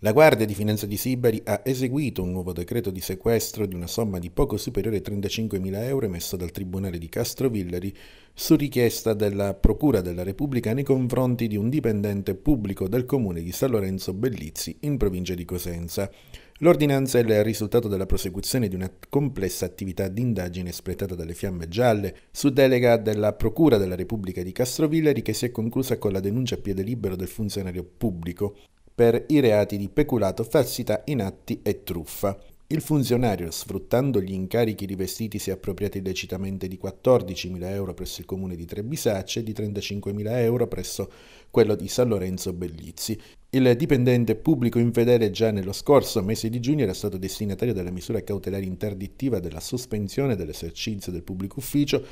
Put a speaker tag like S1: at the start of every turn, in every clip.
S1: La Guardia di Finanza di Sibari ha eseguito un nuovo decreto di sequestro di una somma di poco superiore a 35.000 euro emesso dal Tribunale di Castrovillari su richiesta della Procura della Repubblica nei confronti di un dipendente pubblico del comune di San Lorenzo Bellizzi in provincia di Cosenza. L'ordinanza è il risultato della prosecuzione di una complessa attività di indagine espletata dalle Fiamme Gialle su delega della Procura della Repubblica di Castrovillari che si è conclusa con la denuncia a piede libero del funzionario pubblico per i reati di peculato, falsità in atti e truffa. Il funzionario, sfruttando gli incarichi rivestiti, si è appropriato illecitamente di 14.000 euro presso il comune di Trebisacce e di 35.000 euro presso quello di San Lorenzo Bellizzi. Il dipendente pubblico infedele già nello scorso mese di giugno era stato destinatario della misura cautelare interdittiva della sospensione dell'esercizio del pubblico ufficio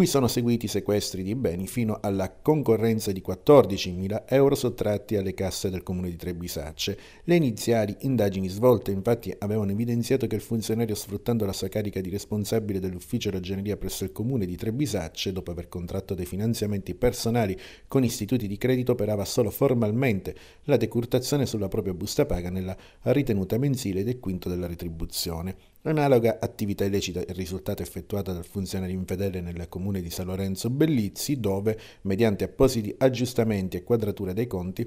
S1: cui sono seguiti sequestri di beni fino alla concorrenza di 14.000 euro sottratti alle casse del comune di Trebisacce. Le iniziali indagini svolte infatti avevano evidenziato che il funzionario sfruttando la sua carica di responsabile dell'ufficio ragioneria presso il comune di Trebisacce, dopo aver contratto dei finanziamenti personali con istituti di credito, operava solo formalmente la decurtazione sulla propria busta paga nella ritenuta mensile del quinto della retribuzione. Analoga attività illecita è risultata effettuata dal funzionario infedele nel comune di San Lorenzo Bellizzi, dove, mediante appositi aggiustamenti e quadrature dei conti,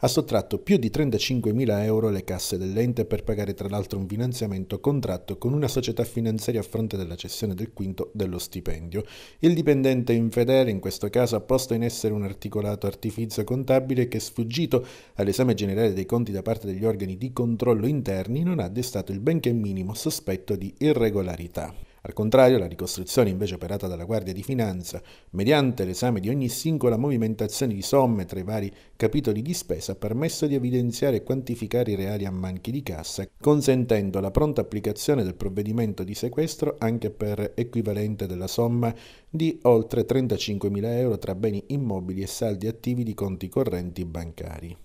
S1: ha sottratto più di 35.000 euro alle casse dell'ente per pagare tra l'altro un finanziamento contratto con una società finanziaria a fronte della cessione del quinto dello stipendio. Il dipendente infedele in questo caso ha posto in essere un articolato artifizio contabile che sfuggito all'esame generale dei conti da parte degli organi di controllo interni non ha destato il benché minimo sospetto di irregolarità. Al contrario, la ricostruzione invece operata dalla Guardia di Finanza, mediante l'esame di ogni singola movimentazione di somme tra i vari capitoli di spesa, ha permesso di evidenziare e quantificare i reali ammanchi di cassa, consentendo la pronta applicazione del provvedimento di sequestro anche per equivalente della somma di oltre 35.000 euro tra beni immobili e saldi attivi di conti correnti bancari.